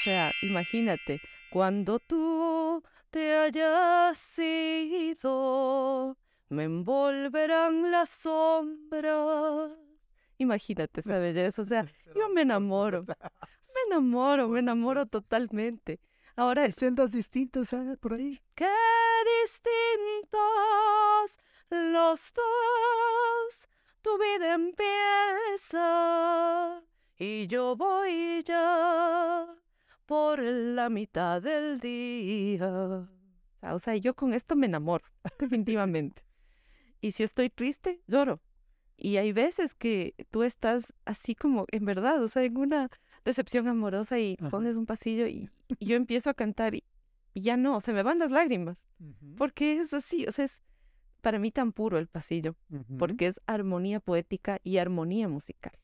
O sea, imagínate, cuando tú te hayas ido, me envolverán las sombras. Imagínate esa belleza, o sea, yo me enamoro, me enamoro, me enamoro totalmente. Ahora hay sendas distintas ¿eh? por ahí. Qué distintos los dos. Tu vida empieza y yo voy ya por la mitad del día. O sea, yo con esto me enamoro, definitivamente. y si estoy triste, lloro. Y hay veces que tú estás así como, en verdad, o sea, en una decepción amorosa y pones un pasillo y, yo empiezo a cantar y, ya no, se me van las lágrimas. Porque es así, o sea, es para mí tan puro el pasillo, porque es armonía poética y armonía musical.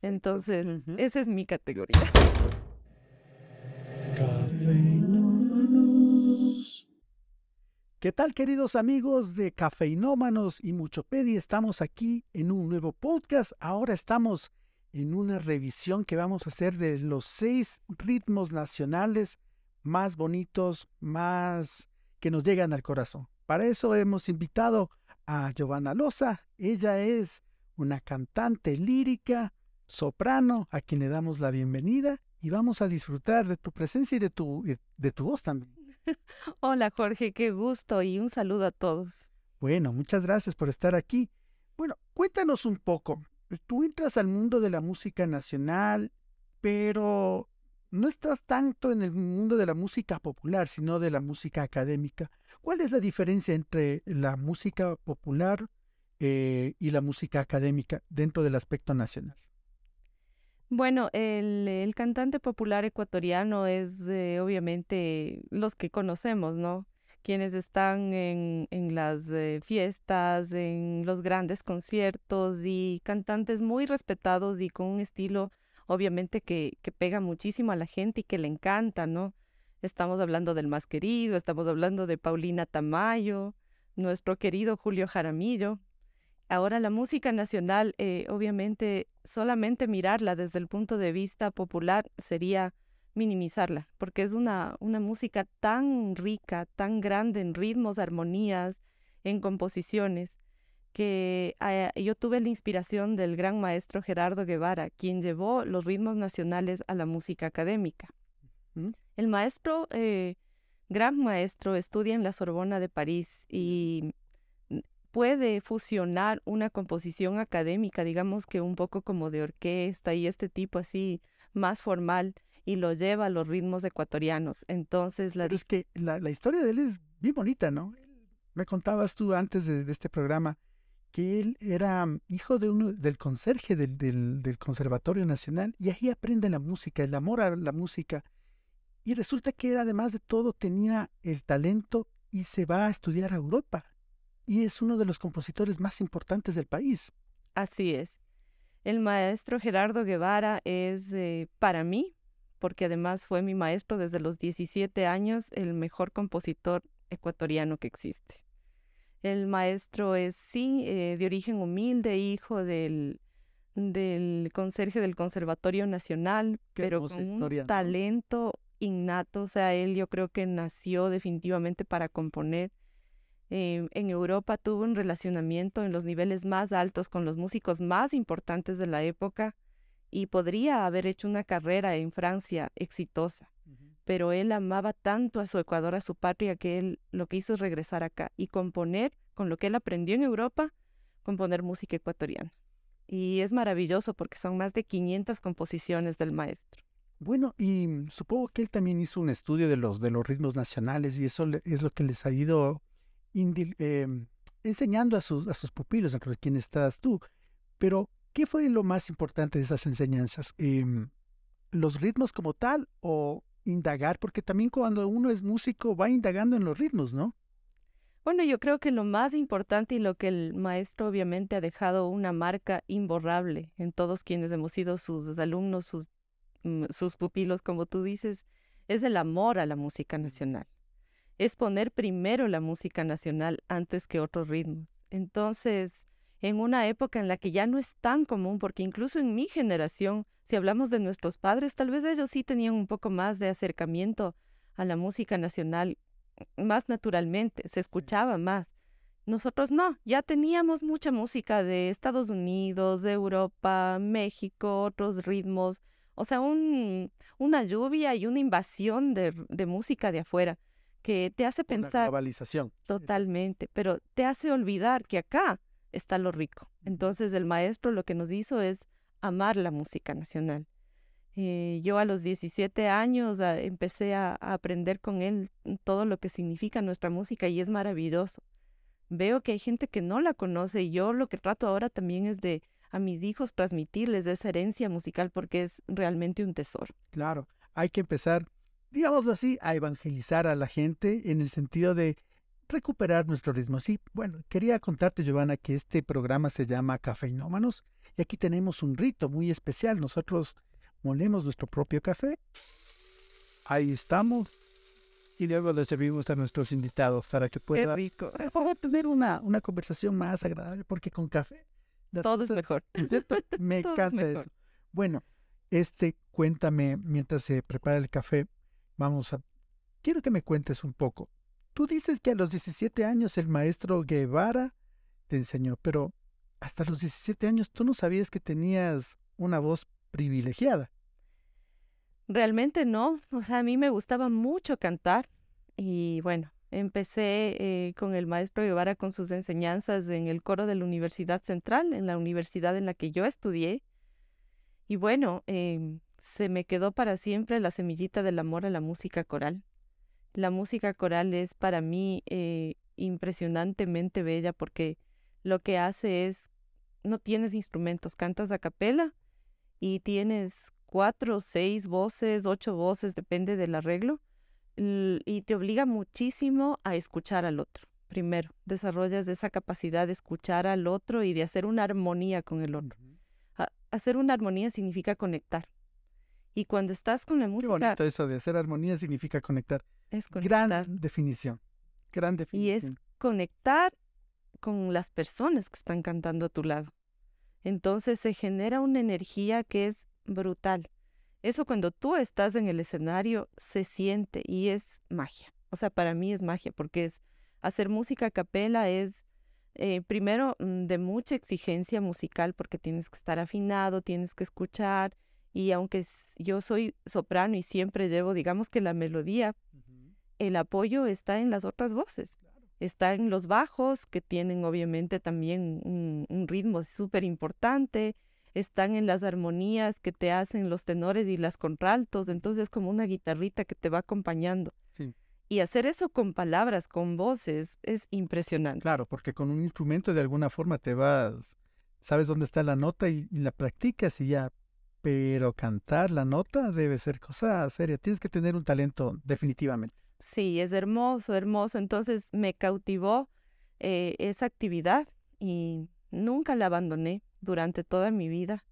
Entonces, esa es mi categoría. ¿Qué tal queridos amigos de cafeinómanos y Muchopedia? Estamos aquí en un nuevo podcast. Ahora estamos en una revisión que vamos a hacer de los seis ritmos nacionales más bonitos, más que nos llegan al corazón. Para eso hemos invitado a Giovanna Loza. Ella es una cantante lírica, soprano, a quien le damos la bienvenida y vamos a disfrutar de tu presencia y de tu, de tu voz también. Hola Jorge, qué gusto y un saludo a todos. Bueno, muchas gracias por estar aquí. Bueno, cuéntanos un poco. Tú entras al mundo de la música nacional, pero no estás tanto en el mundo de la música popular, sino de la música académica. ¿Cuál es la diferencia entre la música popular eh, y la música académica dentro del aspecto nacional? Bueno, el, cantante popular ecuatoriano es obviamente los que conocemos, ¿no? Quienes están en, las eh, fiestas, en los grandes conciertos y cantantes muy respetados y con un estilo obviamente que, que pega muchísimo a la gente y que le encanta, ¿no? Estamos hablando del más querido, estamos hablando de Paulina Tamayo, nuestro querido Julio Jaramillo, Ahora la música nacional, eh, obviamente, solamente mirarla desde el punto de vista popular sería minimizarla, porque es una, una música tan rica, tan grande en ritmos, armonías, en composiciones, que eh, yo tuve la inspiración del gran maestro Gerardo Guevara, quien llevó los ritmos nacionales a la música académica. El maestro, eh, gran maestro, estudia en la Sorbona de París y puede fusionar una composición académica, digamos que un poco como de orquesta y este tipo así más formal, y lo lleva a los ritmos ecuatorianos. Entonces, la... es que la, historia de él es bien bonita, ¿no? Me contabas tú antes de, este programa que él era mm, hijo de del conserje del, Conservatorio Nacional y allí aprende la música, el amor a la música. Y resulta que él, además de todo, tenía el talento y se va a estudiar a Europa y es uno de los compositores más importantes del país. Así es. El maestro Gerardo Guevara es eh, para mí, porque además fue mi maestro desde los 17 años, el mejor compositor ecuatoriano que existe. El maestro es, sí, eh, de origen humilde, hijo del, del conserje del Conservatorio Nacional, pero con un talento innato. O sea, él yo creo que nació definitivamente para componer Em, en Europa tuvo un relacionamiento en los niveles más altos con los músicos más importantes de la época y podría haber hecho una carrera en Francia exitosa. Pero él amaba tanto a su Ecuador, a su patria, que él lo que hizo es regresar acá y componer con lo que él aprendió en Europa, componer música ecuatoriana. Y es maravilloso porque son más de 500 composiciones del maestro. Bueno, y mm, supongo que él también hizo un estudio de los, de los ritmos nacionales y eso es lo que les ha ido Em, enseñando a sus, a sus pupilos, a quien estás tú. Pero, ¿qué fue lo más importante de esas enseñanzas? Em, ¿Los ritmos como tal o indagar? Porque también cuando uno es músico va indagando en los ritmos, ¿no? Bueno, yo creo que lo más importante y lo que el maestro obviamente ha dejado una marca imborrable en todos quienes hemos sido sus alumnos, sus, mm, sus pupilos, como tú dices, es el amor a la música nacional es poner primero la música nacional antes que otros ritmos. Entonces, en una época en la que ya no es tan común, porque incluso en mi generación, si hablamos de nuestros padres, tal vez ellos sí tenían un poco más de acercamiento a la música nacional más naturalmente, se escuchaba más. Nosotros no, ya teníamos mucha música de Estados Unidos, de Europa, México, otros ritmos, o sea, un, una lluvia y una invasión de música de afuera que te hace pensar... Totalmente, pero te hace olvidar que acá está lo rico. Entonces el maestro lo que nos hizo es amar la música nacional. Eh, yo a los 17 años ah, empecé a, aprender con él todo lo que significa nuestra música y es maravilloso. Veo que hay gente que no la conoce y yo lo que trato ahora también es de a mis hijos transmitirles esa herencia musical porque es realmente un tesoro. Claro, hay que empezar digámoslo así, a evangelizar a la gente en el sentido de recuperar nuestro ritmo. Sí, bueno, quería contarte, Giovanna, que este programa se llama Cafeinómanos y aquí tenemos un rito muy especial. Nosotros molemos nuestro propio café, ahí estamos, y luego le servimos a nuestros invitados para que puedan tener una, una conversación más agradable, porque con café... Todo es mejor. Me encanta eso. Bueno, este, cuéntame, mientras se prepara el café, Vamos a... Quiero que me cuentes un poco. Tú dices que a los 17 años el maestro Guevara te enseñó, pero hasta los 17 años tú no sabías que tenías una voz privilegiada. Realmente no, o sea, a mí me gustaba mucho cantar y bueno, empecé eh, con el maestro Guevara con sus enseñanzas en el coro de la Universidad Central, en la universidad en la que yo estudié. Y bueno, eh, se me quedó para siempre la semillita del amor a la música coral. La música coral es para mí eh, impresionantemente bella porque lo que hace es, no tienes instrumentos, cantas a capela y tienes cuatro, seis voces, ocho voces, depende del arreglo, y te obliga muchísimo a escuchar al otro. Primero, desarrollas esa capacidad de escuchar al otro y de hacer una armonía con el otro. Ah, hacer una armonía significa conectar. Y cuando estás con la música... Qué bonito eso de hacer armonía significa conectar. Es conectar. Gran definición. Gran definición. Y es conectar con las personas que están cantando a tu lado. Entonces se genera una energía que es brutal. Eso cuando tú estás en el escenario se siente y es magia. O sea, para mí es magia porque es hacer música a capela es eh, primero mm, de mucha exigencia musical porque tienes que estar afinado, tienes que escuchar, y aunque yo soy soprano y siempre llevo, digamos que la melodía, el apoyo está en las otras voces. Está en los bajos, que tienen obviamente también un, ritmo súper importante. Están en las armonías que te hacen los tenores y las contraltos. Entonces es como una guitarrita que te va acompañando. Y hacer eso con palabras, con voces, es impresionante. Claro, porque con un instrumento de alguna forma te vas, sabes dónde está la nota y la practicas y ya pero cantar la nota debe ser cosa seria. Tienes que tener un talento, definitivamente. Sí, es hermoso, hermoso. Entonces me cautivó eh, esa actividad y nunca la abandoné durante toda mi vida.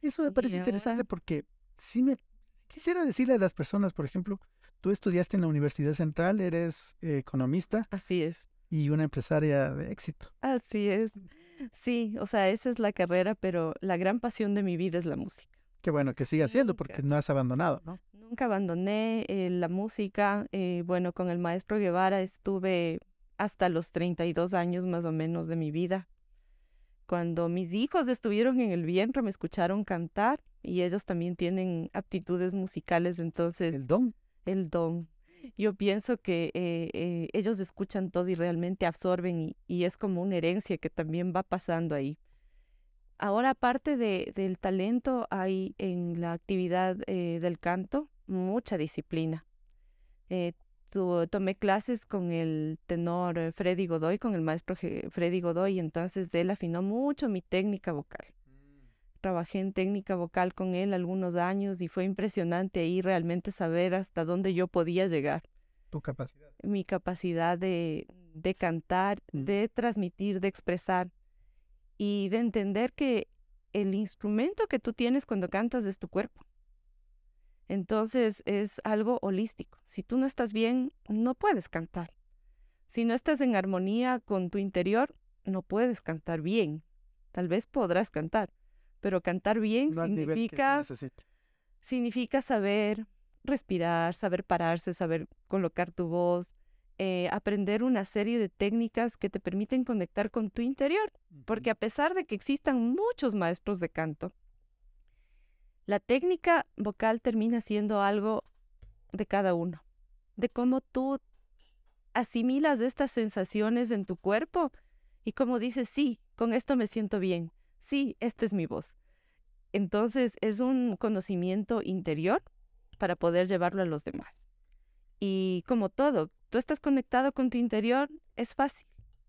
Eso me parece interesante porque sí me quisiera decirle a las personas, por ejemplo, tú estudiaste en la Universidad Central, eres eh, economista. Así es. Y una empresaria de éxito. Así es. Sí, o sea, esa es la carrera, pero la gran pasión de mi vida es la música. Qué bueno que siga haciendo porque no has abandonado, ¿no? Nunca abandoné eh, la música. Eh, bueno, con el maestro Guevara estuve hasta los 32 años más o menos de mi vida. Cuando mis hijos estuvieron en el vientre me escucharon cantar y ellos también tienen aptitudes musicales, entonces... El don. El don. Yo pienso que eh, ellos escuchan todo y realmente absorben y, y es como una herencia que también va pasando ahí. Ahora, aparte del talento, hay en la actividad eh, del canto mucha disciplina. Eh, tomé clases con el tenor eh, Freddy Godoy, con el maestro Freddy Godoy, entonces él afinó mucho mi técnica vocal. Mm. Trabajé en técnica vocal con él algunos años y fue impresionante ahí realmente saber hasta dónde yo podía llegar. Tu capacidad. Mi capacidad de, de cantar, mm. de transmitir, de expresar y de entender que el instrumento que tú tienes cuando cantas es tu cuerpo. Entonces es algo holístico. Si tú no estás bien, no puedes cantar. Si no estás en armonía con tu interior, no puedes cantar bien. Tal vez podrás cantar, pero cantar bien significa, significa saber respirar, saber pararse, saber colocar tu voz, eh, aprender una serie de técnicas que te permiten conectar con tu interior, porque a pesar de que existan muchos maestros de canto, la técnica vocal termina siendo algo de cada uno, de cómo tú asimilas estas sensaciones en tu cuerpo y cómo dices, sí, con esto me siento bien, sí, esta es mi voz. Entonces es un conocimiento interior para poder llevarlo a los demás. Y como todo, tú estás conectado con tu interior, es fácil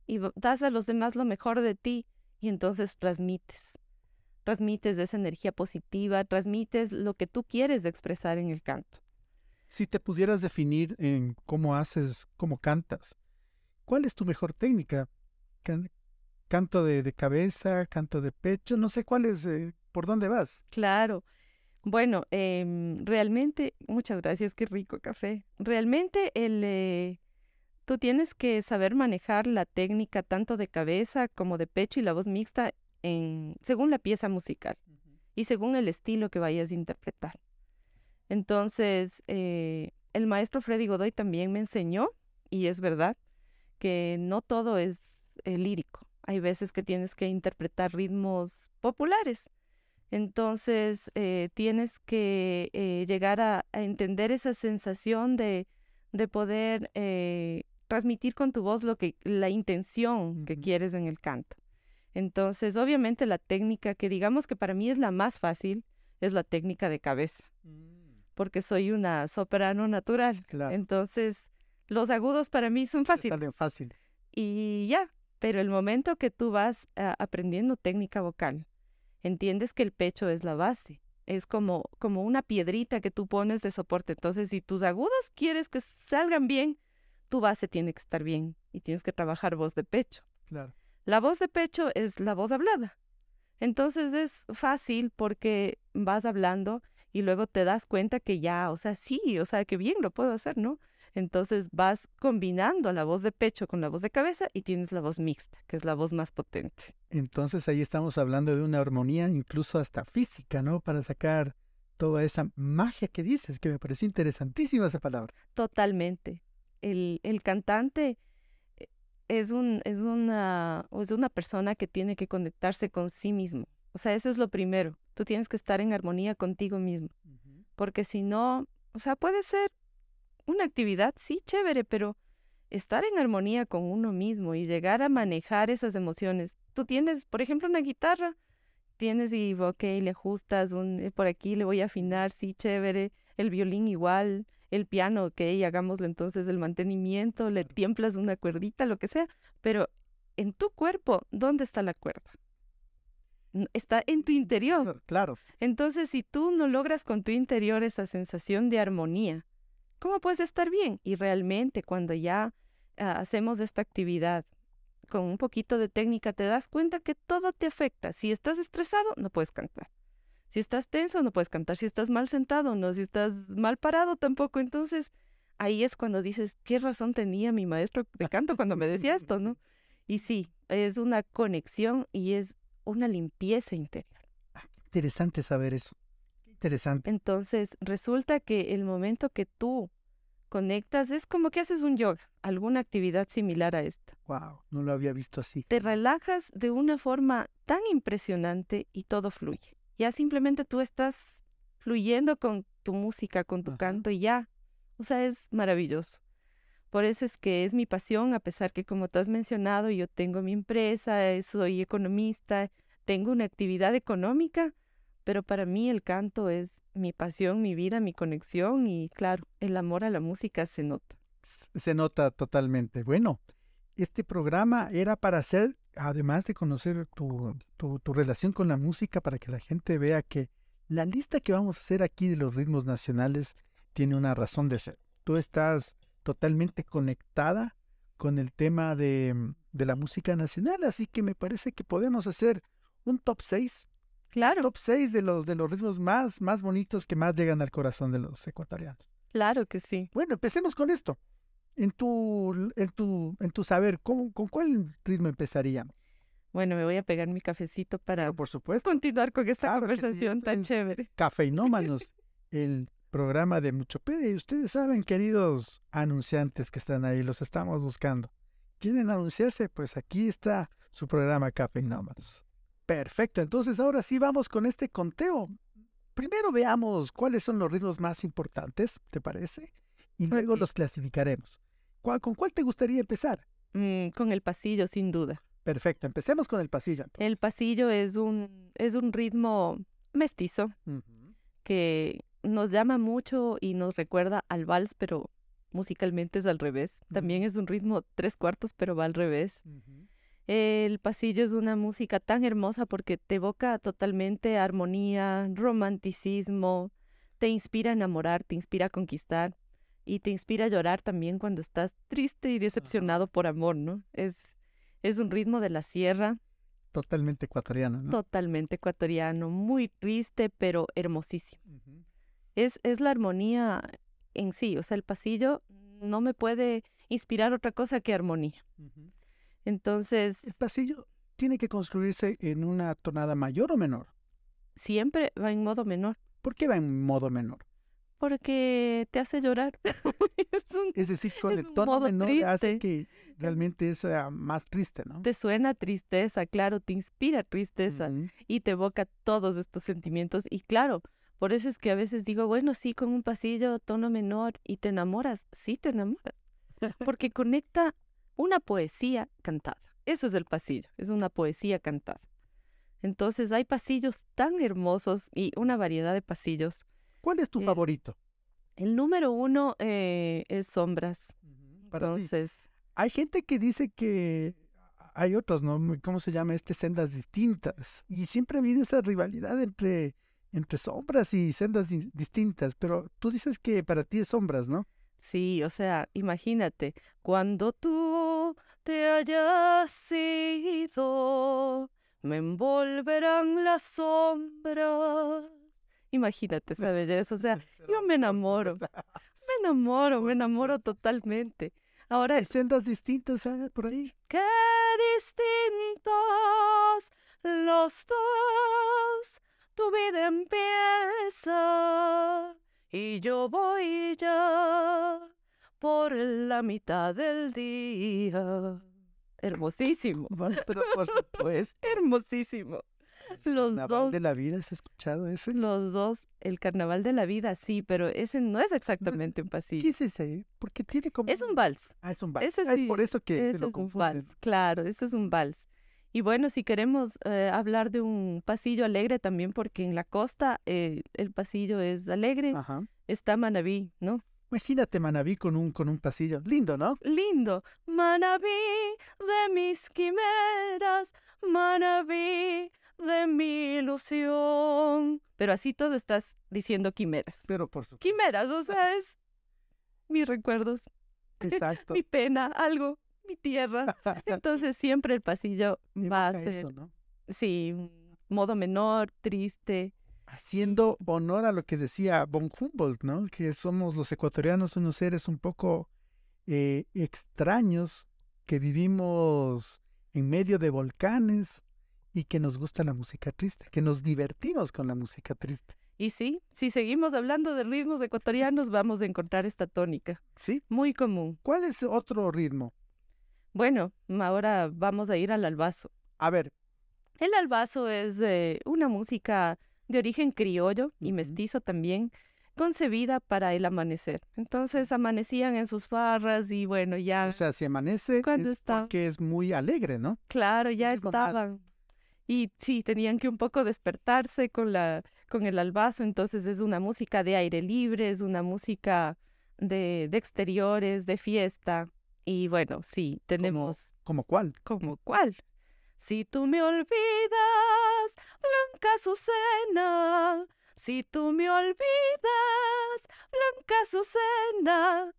y das a los demás lo mejor de ti y entonces transmites. Transmites esa energía positiva, transmites lo que tú quieres expresar en el canto. Si te pudieras definir en cómo haces, cómo cantas, ¿cuál es tu mejor técnica? ¿Canto de, cabeza, canto de pecho? No sé cuál es, eh, por dónde vas. Claro. Bueno, em, realmente, muchas gracias, qué rico café. Realmente el, eh, tú tienes que saber manejar la técnica tanto de cabeza como de pecho y la voz mixta en, según la pieza musical y según el estilo que vayas a interpretar. Entonces, eh, el maestro Freddy Godoy también me enseñó, y es verdad, que no todo es eh, lírico. Hay veces que tienes que interpretar ritmos populares entonces eh, tienes que eh, llegar a, entender esa sensación de, poder eh, transmitir con tu voz lo que, la intención que quieres en el canto. Entonces, obviamente la técnica que digamos que para mí es la más fácil es la técnica de cabeza, mm. porque soy una soprano natural. Entonces, los agudos para mí son fáciles. fácil. Y ya, pero el momento que tú vas ah, aprendiendo técnica vocal, entiendes que el pecho es la base, es como, como una piedrita que tú pones de soporte. Entonces, si tus agudos quieres que salgan bien, tu base tiene que estar bien y tienes que trabajar voz de pecho. La voz de pecho es la voz hablada. Entonces es fácil porque vas hablando y luego te das cuenta que ya, o sea, sí, o sea, que bien lo puedo hacer, ¿no? Entonces vas combinando la voz de pecho con la voz de cabeza y tienes la voz mixta, que es la voz más potente. Entonces ahí estamos hablando de una armonía incluso hasta física, ¿no? Para sacar toda esa magia que dices, que me pareció interesantísima esa palabra. Totalmente. El, cantante eh, es, un, una, es una persona que tiene que conectarse con sí mismo. O sea, eso es lo primero. Tú tienes que estar en armonía contigo mismo. Porque si no, o sea, puede ser una actividad, sí, chévere, pero estar en armonía con uno mismo y llegar a manejar esas emociones. Tú tienes, por ejemplo, una guitarra, tienes y, ok, le ajustas, un, eh, por aquí le voy a afinar, sí, chévere, el violín igual, el piano, ok, hagámoslo entonces el mantenimiento, le tiemplas una cuerdita, lo que sea, pero en tu cuerpo, ¿dónde está la cuerda? Está en tu interior. Claro. Entonces, si tú no logras con tu interior esa sensación de armonía, ¿Cómo puedes estar bien? Y realmente cuando ya ah, hacemos esta actividad con un poquito de técnica, te das cuenta que todo te afecta. Si estás estresado, no puedes cantar. Si estás tenso, no puedes cantar. Si estás mal sentado, no. Si estás mal parado, tampoco. Entonces, ahí es cuando dices, ¿qué razón tenía mi maestro de canto cuando me decía esto, no? Y sí, es una conexión y es una limpieza interior. Ah, interesante saber eso. Interesante. Entonces, resulta que el momento que tú conectas es como que haces un yoga, alguna actividad similar a esta. Wow, no lo había visto así. Te relajas de una forma tan impresionante y todo fluye. Ya simplemente tú estás fluyendo con tu música, con tu canto y ya. O sea, es maravilloso. Por eso es que es mi pasión, a pesar que como tú has mencionado, yo tengo mi empresa, soy economista, tengo una actividad económica, pero para mí el canto es mi pasión, mi vida, mi conexión y claro, el amor a la música se nota. Se nota totalmente. Bueno, este programa era para hacer, además de conocer tu, tu, relación con la música, para que la gente vea que la lista que vamos a hacer aquí de los ritmos nacionales tiene una razón de ser. Tú estás totalmente conectada con el tema de, de la música nacional, así que me parece que podemos hacer un top 6 Claro. Top 6 de los, de los ritmos más, más bonitos que más llegan al corazón de los ecuatorianos. Claro que sí. Bueno, empecemos con esto. En tu, en tu, en tu saber, ¿con cuál ritmo empezaríamos? Bueno, me voy a pegar mi cafecito para por supuesto. continuar con esta conversación tan chévere. Cafeinómanos, el programa de mucho Pedro. Y ustedes saben, queridos anunciantes que están ahí, los estamos buscando. ¿Quieren anunciarse? Pues aquí está su programa Cafeinómanos. Perfecto, entonces ahora sí vamos con este conteo. Primero veamos cuáles son los ritmos más importantes, ¿te parece? Y luego los clasificaremos. ¿Con cuál te gustaría empezar? Mm, con el pasillo, sin duda. Perfecto, empecemos con el pasillo. El pasillo es un, es un ritmo mestizo que nos llama mucho y nos recuerda al vals, pero musicalmente es al revés. También es un ritmo tres cuartos, pero va al revés. El pasillo es una música tan hermosa porque te evoca totalmente armonía, romanticismo, te inspira a enamorar, te inspira a conquistar y te inspira a llorar también cuando estás triste y decepcionado por amor, ¿no? Es, es un ritmo de la sierra. Totalmente ecuatoriano, ¿no? Totalmente ecuatoriano, muy triste, pero hermosísimo. es, es la armonía en sí, o sea, el pasillo no me puede inspirar otra cosa que armonía. Entonces... El pasillo tiene que construirse en una tonada mayor o menor. Siempre va en modo menor. ¿Por qué va en modo menor? Porque te hace llorar. es, decir, con el tono menor hace que realmente sea más triste, ¿no? Te suena tristeza, claro, te inspira tristeza y te evoca todos estos sentimientos. Y claro, por eso es que a veces digo, bueno, sí, con un pasillo, tono menor y te enamoras. Sí, te enamoras. Porque conecta una poesía cantada. Eso es el pasillo, es una poesía cantada. Entonces hay pasillos tan hermosos y una variedad de pasillos. ¿Cuál es tu favorito? El número uno eh, es Sombras. Para Entonces. Hay gente que dice que hay otros, ¿no? ¿Cómo se llama? Este, sendas distintas. Y siempre viene esa rivalidad entre, entre sombras y sendas distintas. Pero tú dices que para ti es sombras, ¿no? Sí, o sea, imagínate, cuando tú te hayas ido, me envolverán las sombras. Imagínate esa o sea, yo me enamoro, me enamoro, pues me enamoro totalmente. Ahora, Hay sendas distintas por ahí. Qué distintos los dos, tu vida empieza y yo voy ya por la mitad del día. Hermosísimo. Pero por supuesto. Hermosísimo. Los carnaval de la vida, ¿has escuchado ese? Los dos, el carnaval de la vida, sí, pero ese no es exactamente un pasillo. ¿Qué es ese? Porque tiene como... Es un vals. Ah, es un vals. Ah, es por eso que es Un vals, claro, eso es un vals. Y bueno, si queremos eh, hablar de un pasillo alegre también, porque en la costa eh, el pasillo es alegre, está Manabí, ¿no? Imagínate Manaví con un, con un pasillo. Lindo, ¿no? Lindo. Manabí de mis quimeras, Manabí de mi ilusión. Pero así todo estás diciendo quimeras. Pero por supuesto. Quimeras, o sea, es mis recuerdos. Exacto. mi pena, algo mi tierra. Entonces siempre el pasillo va a ser, sí, modo menor, triste. Haciendo honor a lo que decía von Humboldt, ¿no? Que somos los ecuatorianos unos seres un poco eh, extraños que vivimos en medio de volcanes y que nos gusta la música triste, que nos divertimos con la música triste. Y sí, si seguimos hablando de ritmos ecuatorianos, vamos a encontrar esta tónica. Sí. Muy común. ¿Cuál es otro ritmo? Bueno, ahora vamos a ir al albazo. A ver. El albazo es eh, una música de origen criollo y mestizo también, concebida para el amanecer. Entonces amanecían en sus barras y bueno, ya... O sea, si amanece cuando es está... que es muy alegre, ¿no? Claro, ya estaban. Y sí, tenían que un poco despertarse con, la, con el albazo, entonces es una música de aire libre, es una música de, de exteriores, de fiesta. Y bueno, sí, tenemos... ¿Como cuál? Como cuál? Si tú me olvidas, Blanca Azucena. Si tú me olvidas, Blanca Azucena.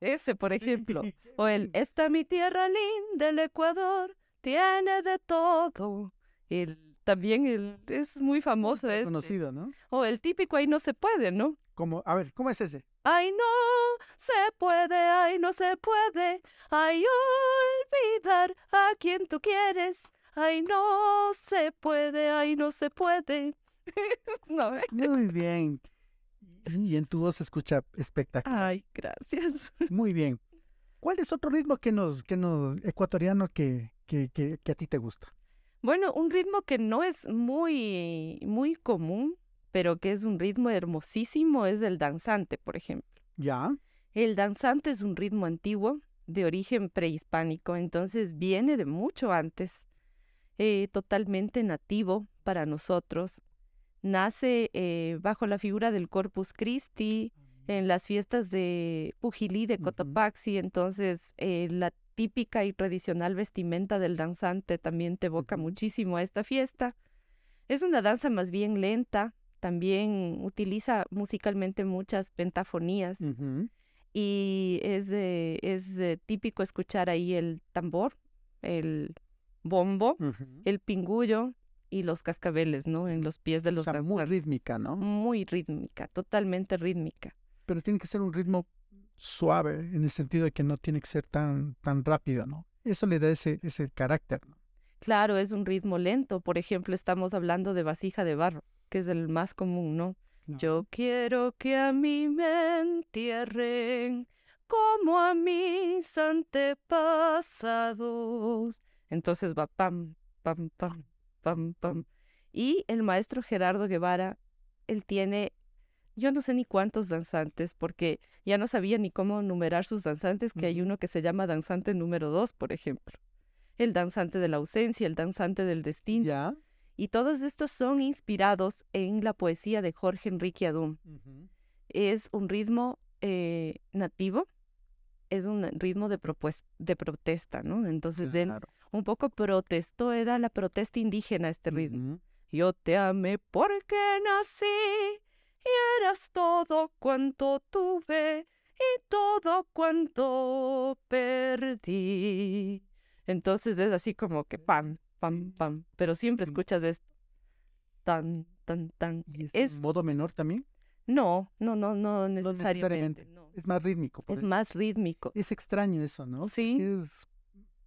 Ese, por ejemplo. O el, esta mi tierra linda, el Ecuador, tiene de todo. El, también es muy famoso. Es este. conocido, ¿no? O el típico, ahí no se puede, ¿no? a ver, ¿cómo es ese? Ay, no se puede, ay, no se puede, ay, olvidar a quien tú quieres. Ay, no se puede, ay, no se puede. ¿eh? Muy bien. Y en tu voz se escucha espectacular. Ay, gracias. Muy bien. ¿Cuál es otro ritmo que nos, que nos, ecuatoriano que, que, que, que a ti te gusta? Bueno, un ritmo que no es muy, muy común, pero que es un ritmo hermosísimo, es del danzante, por ejemplo. Ya. El danzante es un ritmo antiguo de origen prehispánico, entonces viene de mucho antes, eh, totalmente nativo para nosotros. Nace eh, bajo la figura del Corpus Christi ah, en las fiestas de Pujilí de Cotopaxi, entonces eh, la típica y tradicional vestimenta del danzante también te evoca muchísimo a esta fiesta. Es una danza más bien lenta, también utiliza musicalmente muchas pentafonías. Y es, es típico escuchar ahí el tambor, el bombo, el pingullo y los cascabeles, ¿no? En los pies de los o muy rítmica, ¿no? Muy rítmica, totalmente rítmica. Pero tiene que ser un ritmo suave en el sentido de que no tiene que ser tan, tan rápido, ¿no? Eso le da ese, ese carácter, ¿no? Claro, es un ritmo lento. Por ejemplo, estamos hablando de vasija de barro que es el más común, ¿no? Yo quiero que a mí me entierren como a mis antepasados. Entonces va pam, pam, pam, pam, pam. Y el maestro Gerardo Guevara, él tiene, yo no sé ni cuántos danzantes, porque ya no sabía ni cómo numerar sus danzantes, que hay uno que se llama danzante número dos, por ejemplo. El danzante de la ausencia, el danzante del destino. Y todos estos son inspirados en la poesía de Jorge Enrique Adum. Es un ritmo eh, nativo, es un ritmo de, de protesta, ¿no? Entonces un poco protestó, era la protesta indígena este ritmo. Yo te amé porque nací y eras todo cuanto tuve y todo cuanto perdí. Entonces es así como que, ¡pam! pam, pam. Pero siempre escuchas esto. Tan, tan, tan. es, es, modo menor también? No, no, no, no necesariamente. No Es más rítmico. Es e-, más rítmico. Es extraño eso, ¿no? Sí. Es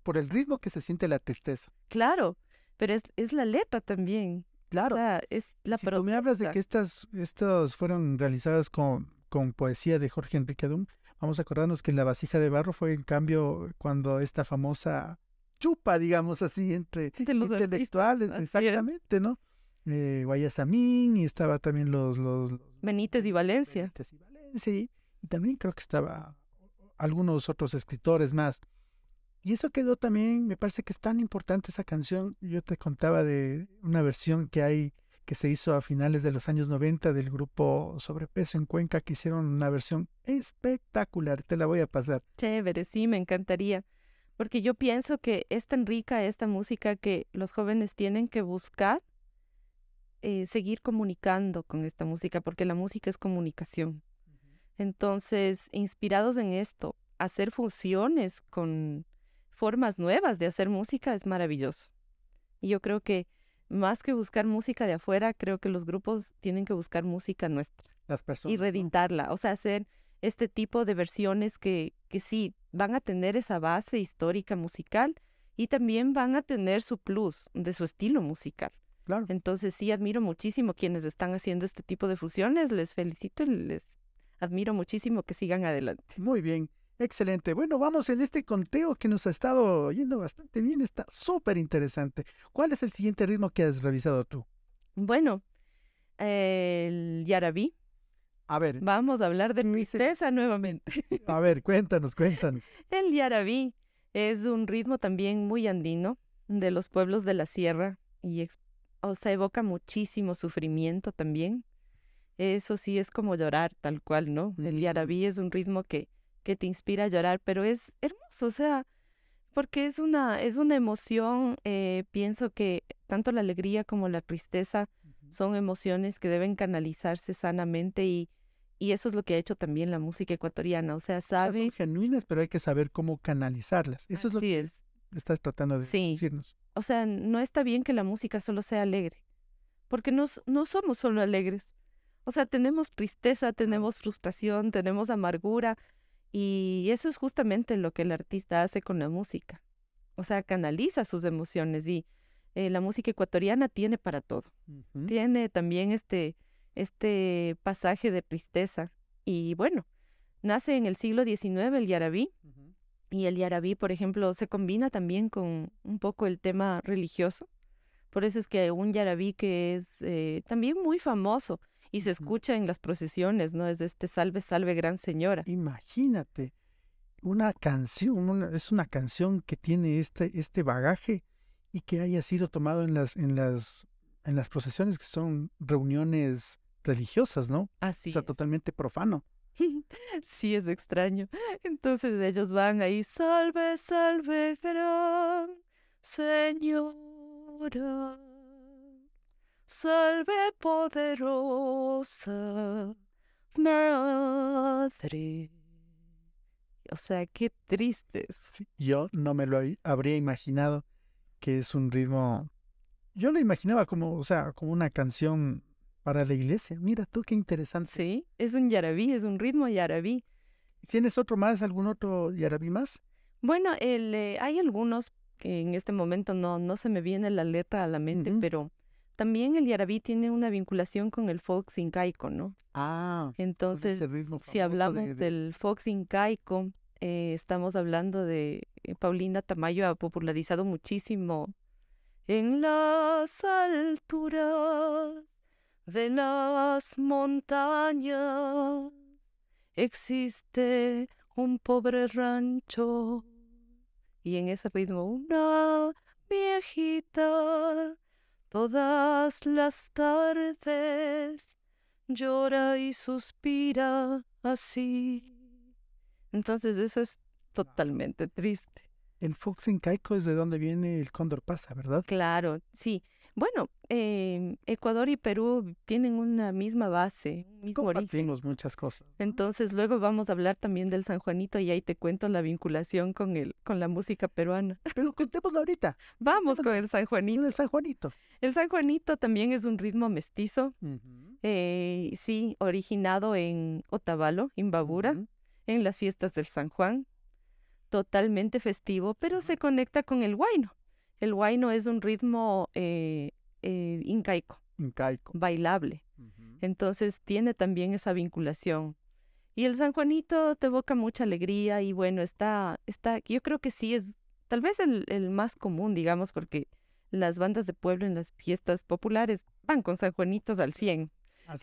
por el ritmo que se siente la tristeza. Claro, pero es, es la letra también. Claro. O sea, es la si me hablas de que estas, estas fueron realizadas con, con poesía de Jorge Enrique Dum, vamos a acordarnos que La vasija de barro fue en cambio cuando esta famosa chupa, digamos así, entre, intelectuales, exactamente, ¿no? Eh, Guayasamín y estaba también los, los, Benítez y Valencia. Benítez y Valencia, también creo que estaba algunos otros escritores más. Y eso quedó también, me parece que es tan importante esa canción. Yo te contaba de una versión que hay que se hizo a finales de los años 90 del grupo Sobrepeso en Cuenca, que hicieron una versión espectacular. Te la voy a pasar. Chévere, sí, me encantaría porque yo pienso que es tan rica esta música que los jóvenes tienen que buscar eh, seguir comunicando con esta música, porque la música es comunicación. Entonces, inspirados en esto, hacer funciones con formas nuevas de hacer música es maravilloso. Y yo creo que más que buscar música de afuera, creo que los grupos tienen que buscar música nuestra. Y redintarla. o sea, hacer este tipo de versiones que, que sí van a tener esa base histórica musical y también van a tener su plus de su estilo musical. Claro. Entonces sí admiro muchísimo quienes están haciendo este tipo de fusiones, les felicito y les admiro muchísimo que sigan adelante. Muy bien, excelente. Bueno, vamos en este conteo que nos ha estado yendo bastante bien, está súper interesante. ¿Cuál es el siguiente ritmo que has revisado tú? Bueno, el yarabí, ver. Vamos a hablar de tristeza nuevamente. a ver, cuéntanos, cuéntanos. El yarabí es un ritmo también muy andino de los pueblos de la sierra y o evoca muchísimo sufrimiento también. Eso sí es como llorar, tal cual, ¿no? El yarabí es un ritmo que, que te inspira a llorar, pero es hermoso, o sea, porque es una, es una emoción, eh, pienso que tanto la alegría como la tristeza son emociones que deben canalizarse sanamente y, y eso es lo que ha hecho también la música ecuatoriana. O sea, sabe... Son genuinas, pero hay que saber cómo canalizarlas. Eso es lo que estás tratando de decirnos. O sea, no está bien que la música solo sea alegre, porque no, no somos solo alegres. O sea, tenemos tristeza, tenemos frustración, tenemos amargura y eso es justamente lo que el artista hace con la música. O sea, canaliza sus emociones y eh, la música ecuatoriana tiene para todo. Tiene también este, este pasaje de tristeza. Y bueno, nace en el siglo XIX el yarabí. Y el yarabí, por ejemplo, se combina también con un poco el tema religioso. Por eso es que un yarabí que es eh, también muy famoso y se escucha en las procesiones, ¿no? Es este Salve, Salve, Gran Señora. Imagínate, una canción, es una canción que tiene este, este bagaje y que haya sido tomado en las, en las, en las procesiones que son reuniones religiosas, ¿no? Así. O sea, totalmente profano. Sí, es extraño. Entonces ellos van ahí, salve, salve, gran señora, salve poderosa madre. O sea, qué tristes. Yo no me lo habría imaginado que es un ritmo, yo lo imaginaba como, o sea, como una canción para la iglesia. Mira tú qué interesante. Sí, es un yarabí, es un ritmo yarabí. ¿Tienes otro más, algún otro yarabí más? Bueno, eh, hay algunos que en este momento no, no se me viene la letra a la mente, pero también el yarabí tiene una vinculación con el fox incaico, ¿no? Ah. Entonces, si hablamos del fox incaico, eh, estamos hablando de eh, Paulina Tamayo ha popularizado muchísimo en las alturas de las montañas existe un pobre rancho y en ese ritmo una viejita todas las tardes llora y suspira así entonces eso es totalmente triste. El Fox Caico, es de donde viene el cóndor pasa, ¿verdad? Claro, sí. Bueno, eh, Ecuador y Perú tienen una misma base, un mismo Compartimos muchas cosas. Entonces luego vamos a hablar también del San Juanito y ahí te cuento la vinculación con el, con la música peruana. Pero contémoslo ahorita. Vamos con el San Juanito. El San Juanito. El San Juanito también es un ritmo mestizo, eh, sí, originado en Otavalo, Imbabura en las fiestas del San Juan. Totalmente festivo, pero se conecta con el huayno. El huayno es un ritmo eh, eh, incaico. Incaico. Bailable. Entonces tiene también esa vinculación. Y el San Juanito te evoca mucha alegría y bueno, está, está yo creo que sí es tal vez el, más común, digamos, porque las bandas de pueblo en las fiestas populares van con San Juanitos al 100.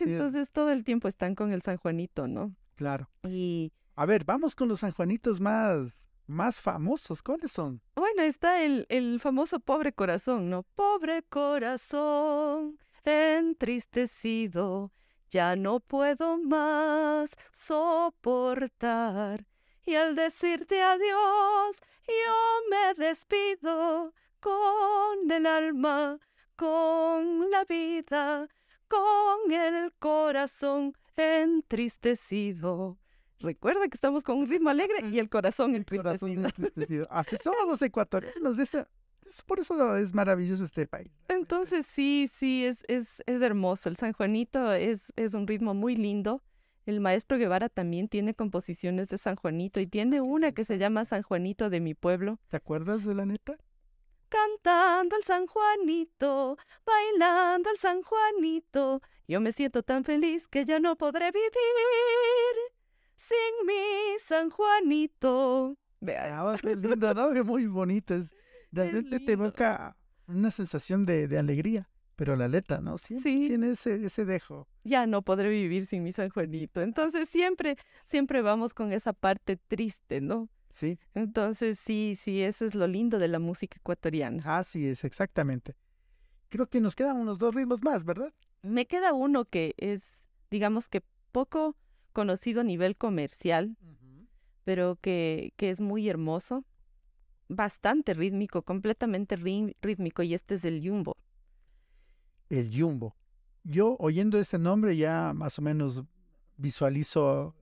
Entonces todo el tiempo están con el San Juanito, ¿no? Claro. Y a ver, vamos con los sanjuanitos más, más famosos. ¿Cuáles son? Bueno, está el, el famoso Pobre Corazón, ¿no? Pobre corazón, entristecido, ya no puedo más soportar. Y al decirte adiós, yo me despido con el alma, con la vida, con el corazón entristecido. Recuerda que estamos con un ritmo alegre y el corazón entristecido. El Así somos los ecuatorianos. por eso es maravilloso este país. Entonces sí, sí, es, es, es hermoso. El San Juanito es, es un ritmo muy lindo. El maestro Guevara también tiene composiciones de San Juanito y tiene una que se llama San Juanito de mi pueblo. ¿Te acuerdas de la neta? Cantando el San Juanito, bailando el San Juanito, yo me siento tan feliz que ya no podré vivir. Sin mi San Juanito. Vea, ah, qué lindo, ¿no? Es muy bonito. Es, realmente te evoca una sensación de, alegría, pero la letra, ¿no? sí. Tiene ese, ese dejo. Ya no podré vivir sin mi San Juanito. Entonces siempre, siempre vamos con esa parte triste, ¿no? Sí. Entonces sí, sí, eso es lo lindo de la música ecuatoriana. Así es, exactamente. Creo que nos quedan unos dos ritmos más, ¿verdad? Me queda uno que es, digamos que poco conocido a nivel comercial, pero que, es muy hermoso, bastante rítmico, completamente rítmico, y este es el yumbo. El yumbo. Yo oyendo ese nombre ya más o menos visualizo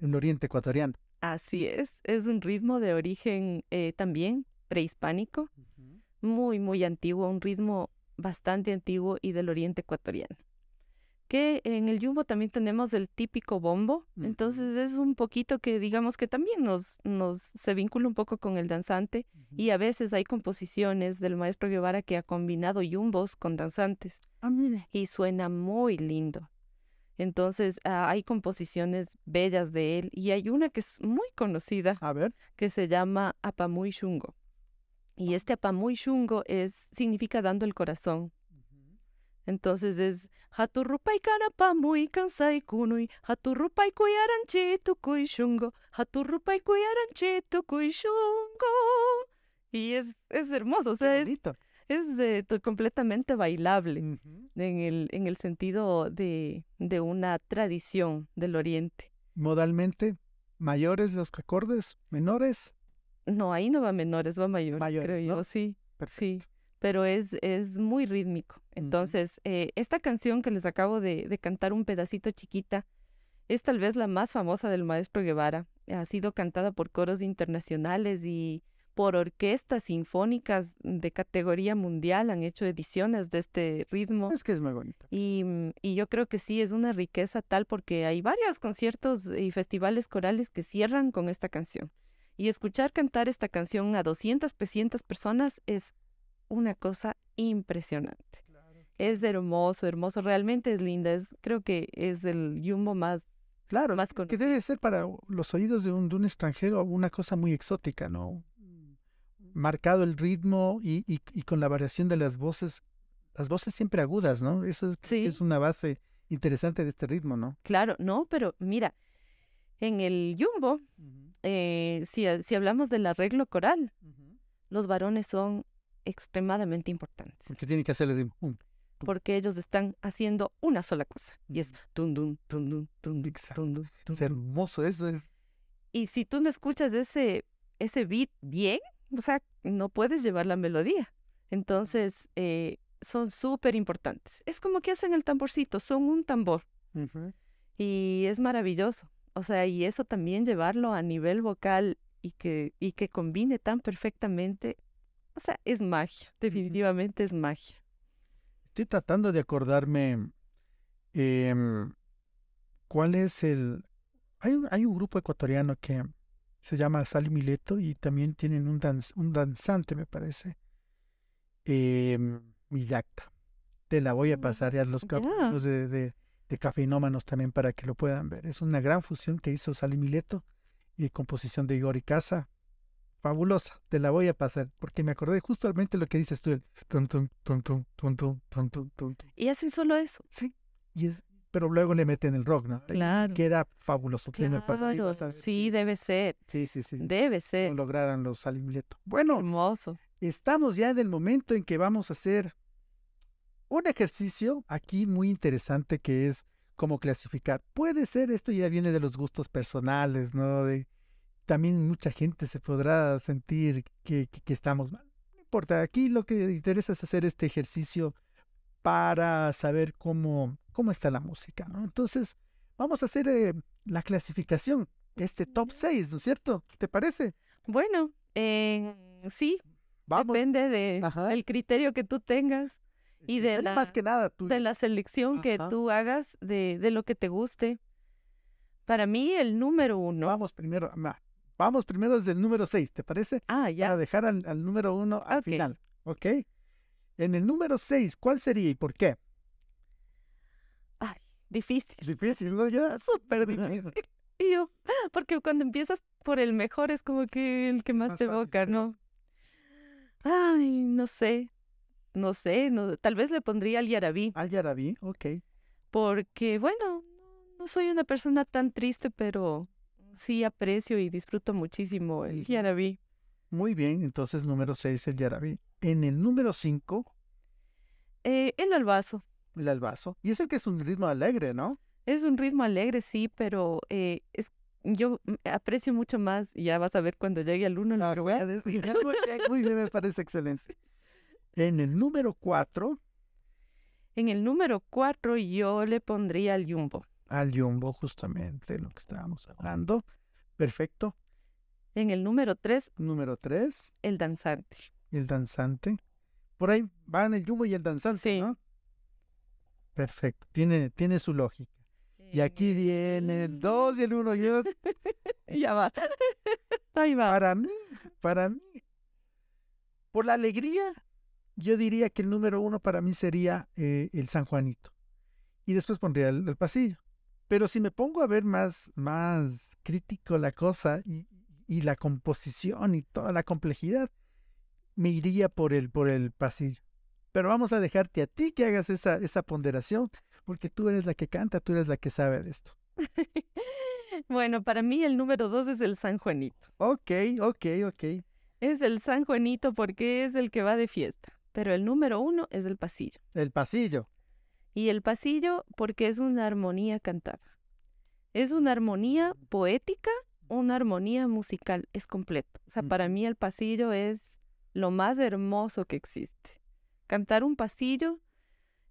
el oriente ecuatoriano. Así es, es un ritmo de origen eh, también prehispánico, muy, muy antiguo, un ritmo bastante antiguo y del oriente ecuatoriano que en el yumbo también tenemos el típico bombo, entonces es un poquito que digamos que también nos, nos se vincula un poco con el danzante y a veces hay composiciones del maestro Guevara que ha combinado yumbos con danzantes ah, y suena muy lindo. Entonces ah, hay composiciones bellas de él y hay una que es muy conocida, a ver. que se llama Apamuy Shungo. Y ah. este Apamuy Shungo es, significa dando el corazón entonces es Haturrupai carapamui kansai kunui, Haturrupai kuyaranchi tukui shungo, Haturrupai kuyaranchi tukui shungo. Y es, es hermoso, o sea, es, es de completamente bailable en, el, en el sentido de, de una tradición del oriente. Modalmente, mayores los acordes, menores. No, ahí no va menores, va mayor, mayores, creo ¿no? yo, sí. Perfecto. Sí pero es, es muy rítmico. Entonces, eh, esta canción que les acabo de, cantar un pedacito chiquita es tal vez la más famosa del maestro Guevara. Ha sido cantada por coros internacionales y por orquestas sinfónicas de categoría mundial. Han hecho ediciones de este ritmo. Es que es muy bonito. Y, mm, y yo creo que sí, es una riqueza tal porque hay varios conciertos y festivales corales que cierran con esta canción. Y escuchar cantar esta canción a 200, 300 personas es una cosa impresionante. Es hermoso, hermoso, realmente es linda. Es, creo que es el jumbo más Claro, más que debe ser para los oídos de un, de un, extranjero una cosa muy exótica, ¿no? Mm. Marcado el ritmo y, con la variación de las voces, las voces siempre agudas, ¿no? Eso es, es, una base interesante de este ritmo, ¿no? Claro, no, pero mira, en el jumbo, eh, si, hablamos del arreglo coral, los varones son extremadamente importantes. Porque tiene que hacer Porque ellos están haciendo una sola cosa y es Es hermoso, eso es. Y si tú no escuchas ese, ese beat bien, o sea, no puedes llevar la melodía. Entonces, eh, son súper importantes. Es como que hacen el tamborcito, son un tambor. Y es maravilloso. O sea, y eso también llevarlo a nivel vocal y que, y que combine tan perfectamente o sea, es magia, definitivamente es magia. Estoy tratando de acordarme em, cuál es el... Hay, hay un grupo ecuatoriano que se llama Sal Mileto y también tienen un, danz, un danzante, me parece. Eh, Te la voy a mm, pasar a los capítulos de, de, de, cafeinómanos también para que lo puedan ver. Es una gran fusión que hizo Sal Mileto y composición de Igor y Casa fabulosa, te la voy a pasar, porque me acordé justamente lo que dices tú, el Y hacen solo eso. Sí, y es, pero luego le meten el rock, ¿no? Claro. Queda fabuloso. Claro, sí, debe ser. Sí, sí, sí. Debe ser. lograran los alimletos. Bueno. Hermoso. Estamos ya en el momento en que vamos a hacer un ejercicio aquí muy interesante que es cómo clasificar. Puede ser, esto ya viene de los gustos personales, ¿no? De también mucha gente se podrá sentir que, estamos mal. No importa, aquí lo que interesa es hacer este ejercicio para saber cómo, cómo está la música, ¿no? Entonces, vamos a hacer eh, la clasificación, este top 6, mm. ¿no es cierto? ¿Te parece? Bueno, eh, sí, depende del criterio que tú tengas y de, la, de la selección que tú hagas de, de, lo que te guste. Para mí, el número uno. Vamos primero, Vamos primero desde el número 6, ¿te parece? Ah, ya. Para dejar al, número 1 al final. ¿Ok? En el número 6, ¿cuál sería y por qué? Ay, difícil. Difícil, ¿no? Ya. Súper difícil. yo, porque cuando empiezas por el mejor es como que el que más, te evoca, ¿no? Ay, no sé. No sé, tal vez le pondría al Yarabí. Al Yarabí, ok. Porque, bueno, no soy una persona tan triste, pero sí aprecio y disfruto muchísimo el yarabí. Muy bien, entonces número 6 el yarabí. En el número 5... Eh, el albazo. El albazo. Y eso que es un ritmo alegre, ¿no? Es un ritmo alegre, sí, pero eh, yo aprecio mucho más, ya vas a ver cuando llegue al 1 lo voy a decir. Muy bien, me parece excelente. En el número 4... En el número 4 yo le pondría al jumbo al yumbo justamente lo que estábamos hablando. Perfecto. En el número 3. Número 3. El danzante. El danzante. Por ahí van el yumbo y el danzante, Perfecto. Tiene, tiene su lógica. Y aquí viene el 2 y el 1. Yo... ya va. Ahí va. Para mí, para mí. Por la alegría, yo diría que el número 1 para mí sería eh, el San Juanito. Y después pondría el pasillo. Pero si me pongo a ver más, más crítico la cosa y, la composición y toda la complejidad, me iría por el, por el pasillo. Pero vamos a dejarte a ti que hagas esa, esa ponderación, porque tú eres la que canta, tú eres la que sabe de esto. bueno, para mí el número dos es el San Juanito. Ok, ok, ok. Es el San Juanito porque es el que va de fiesta, pero el número uno es el pasillo. El pasillo. Y el pasillo porque es una armonía cantada. Es una armonía mm. poética, una armonía musical, es completo. O sea, para mí el pasillo es lo más hermoso que existe. Cantar un pasillo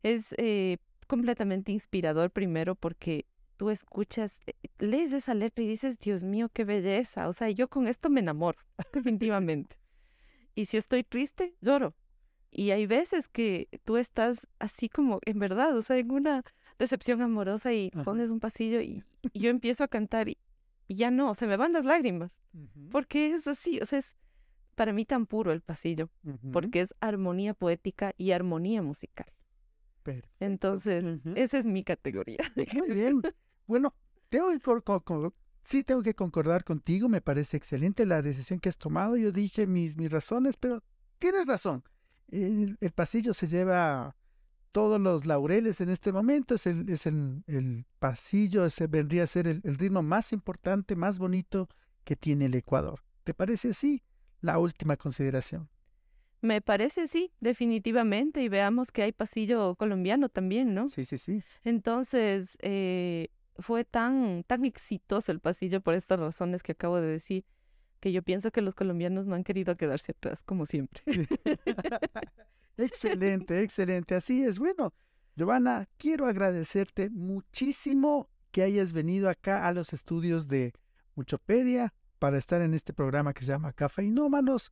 es eh, completamente inspirador primero porque tú escuchas, eh, lees esa letra y dices, Dios mío, qué belleza. O sea, yo con esto me enamoro, definitivamente. y si estoy triste, lloro. Y hay veces que tú estás así como, en verdad, o sea, en una decepción amorosa y pones un pasillo y, yo empiezo a cantar y, ya no, se me van las lágrimas. Porque es así, o sea, es para mí tan puro el pasillo, porque es armonía poética y armonía musical. Entonces, esa es mi categoría. Muy bien. Bueno, sí tengo que concordar contigo, me parece excelente la decisión que has tomado. Yo dije mis, mis razones, pero tienes razón el, pasillo se lleva todos los laureles en este momento. Es el, es el pasillo, ese vendría a ser el, ritmo más importante, más bonito que tiene el Ecuador. ¿Te parece así la última consideración? Me parece sí, definitivamente. Y veamos que hay pasillo colombiano también, ¿no? Sí, sí, sí. Entonces, eh, fue tan, tan exitoso el pasillo por estas razones que acabo de decir que yo pienso que los colombianos no han querido quedarse atrás como siempre. excelente, excelente. Así es. Bueno, Giovanna, quiero agradecerte muchísimo que hayas venido acá a los estudios de Muchopedia para estar en este programa que se llama Cafeinómanos.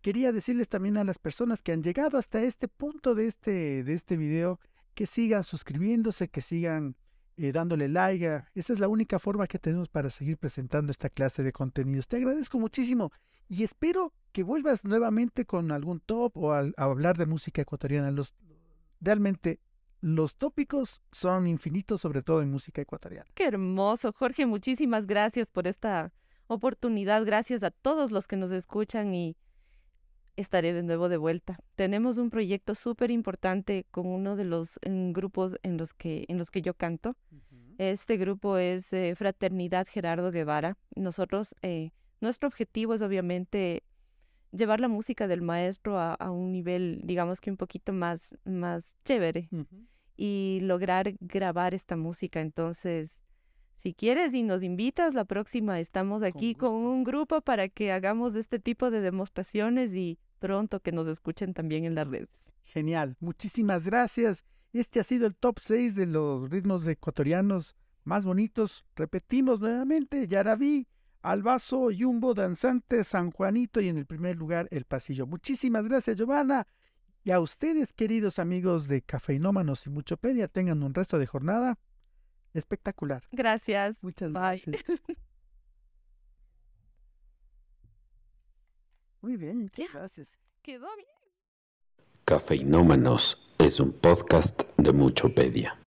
Quería decirles también a las personas que han llegado hasta este punto de este, de este video que sigan suscribiéndose, que sigan eh, dándole like. Ah, esa es la única forma que tenemos para seguir presentando esta clase de contenidos. Te agradezco muchísimo y espero que vuelvas nuevamente con algún top o a, hablar de música ecuatoriana. Los, realmente los tópicos son infinitos, sobre todo en música ecuatoriana. Qué hermoso, Jorge. Muchísimas gracias por esta oportunidad. Gracias a todos los que nos escuchan y estaré de nuevo de vuelta. Tenemos un proyecto súper importante con uno de los mm, grupos en los que, en los que yo canto. Este grupo es eh, Fraternidad Gerardo Guevara. Nosotros, eh, nuestro objetivo es obviamente llevar la música del maestro a, un nivel, digamos que un poquito más, más chévere y lograr grabar esta música. Entonces, si quieres y nos invitas, la próxima estamos aquí con, un grupo para que hagamos este tipo de demostraciones y pronto que nos escuchen también en las redes. Genial, muchísimas gracias. Este ha sido el top 6 de los ritmos ecuatorianos más bonitos. Repetimos nuevamente, Yaraví, Albazo, Yumbo, Danzante, San Juanito y en el primer lugar el pasillo. Muchísimas gracias, Giovanna. Y a ustedes, queridos amigos de Cafeinómanos y Muchopedia, tengan un resto de jornada espectacular. Gracias. Muchas Bye. gracias. Muy bien, muchas gracias. Quedó bien. Cafeinómanos es un podcast de Muchopedia.